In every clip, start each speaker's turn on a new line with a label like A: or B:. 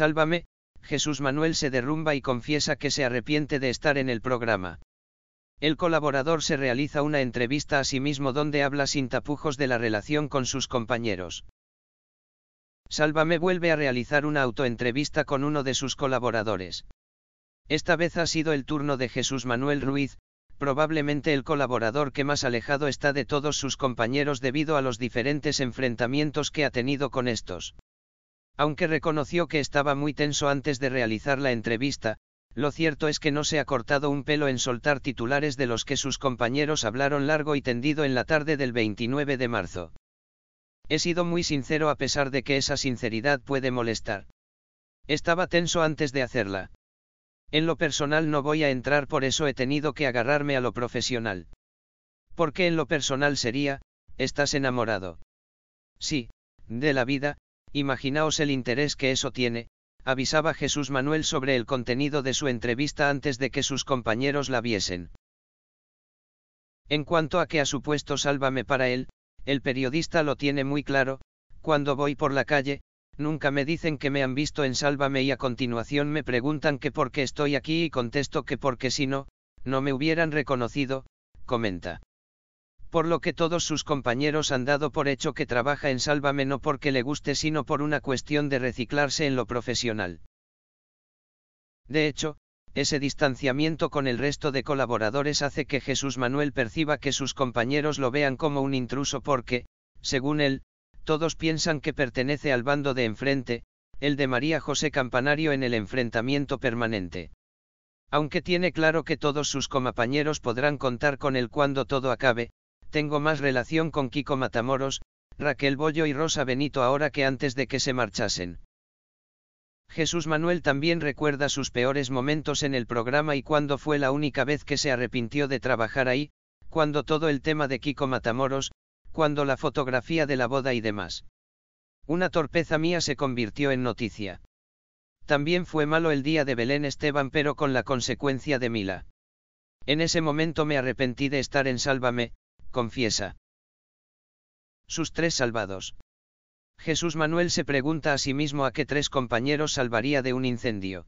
A: Sálvame, Jesús Manuel se derrumba y confiesa que se arrepiente de estar en el programa. El colaborador se realiza una entrevista a sí mismo donde habla sin tapujos de la relación con sus compañeros. Sálvame vuelve a realizar una autoentrevista con uno de sus colaboradores. Esta vez ha sido el turno de Jesús Manuel Ruiz, probablemente el colaborador que más alejado está de todos sus compañeros debido a los diferentes enfrentamientos que ha tenido con estos. Aunque reconoció que estaba muy tenso antes de realizar la entrevista, lo cierto es que no se ha cortado un pelo en soltar titulares de los que sus compañeros hablaron largo y tendido en la tarde del 29 de marzo. He sido muy sincero a pesar de que esa sinceridad puede molestar. Estaba tenso antes de hacerla. En lo personal no voy a entrar por eso he tenido que agarrarme a lo profesional. Porque en lo personal sería, estás enamorado. Sí, de la vida, Imaginaos el interés que eso tiene, avisaba Jesús Manuel sobre el contenido de su entrevista antes de que sus compañeros la viesen. En cuanto a que ha supuesto sálvame para él, el periodista lo tiene muy claro, cuando voy por la calle, nunca me dicen que me han visto en sálvame y a continuación me preguntan que por qué estoy aquí y contesto que porque si no, no me hubieran reconocido, comenta por lo que todos sus compañeros han dado por hecho que trabaja en Sálvame no porque le guste sino por una cuestión de reciclarse en lo profesional. De hecho, ese distanciamiento con el resto de colaboradores hace que Jesús Manuel perciba que sus compañeros lo vean como un intruso porque, según él, todos piensan que pertenece al bando de enfrente, el de María José Campanario en el enfrentamiento permanente. Aunque tiene claro que todos sus compañeros podrán contar con él cuando todo acabe, tengo más relación con Kiko Matamoros, Raquel Bollo y Rosa Benito ahora que antes de que se marchasen. Jesús Manuel también recuerda sus peores momentos en el programa y cuando fue la única vez que se arrepintió de trabajar ahí, cuando todo el tema de Kiko Matamoros, cuando la fotografía de la boda y demás. Una torpeza mía se convirtió en noticia. También fue malo el día de Belén Esteban pero con la consecuencia de Mila. En ese momento me arrepentí de estar en Sálvame, confiesa. Sus tres salvados. Jesús Manuel se pregunta a sí mismo a qué tres compañeros salvaría de un incendio.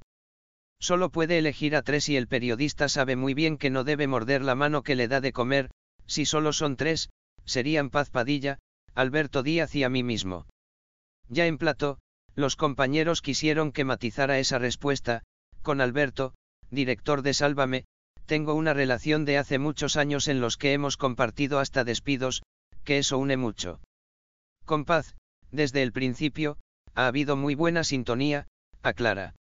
A: Solo puede elegir a tres y el periodista sabe muy bien que no debe morder la mano que le da de comer, si solo son tres, serían Paz Padilla, Alberto Díaz y a mí mismo. Ya en plato, los compañeros quisieron que matizara esa respuesta, con Alberto, director de Sálvame, tengo una relación de hace muchos años en los que hemos compartido hasta despidos, que eso une mucho. Con paz, desde el principio, ha habido muy buena sintonía, aclara.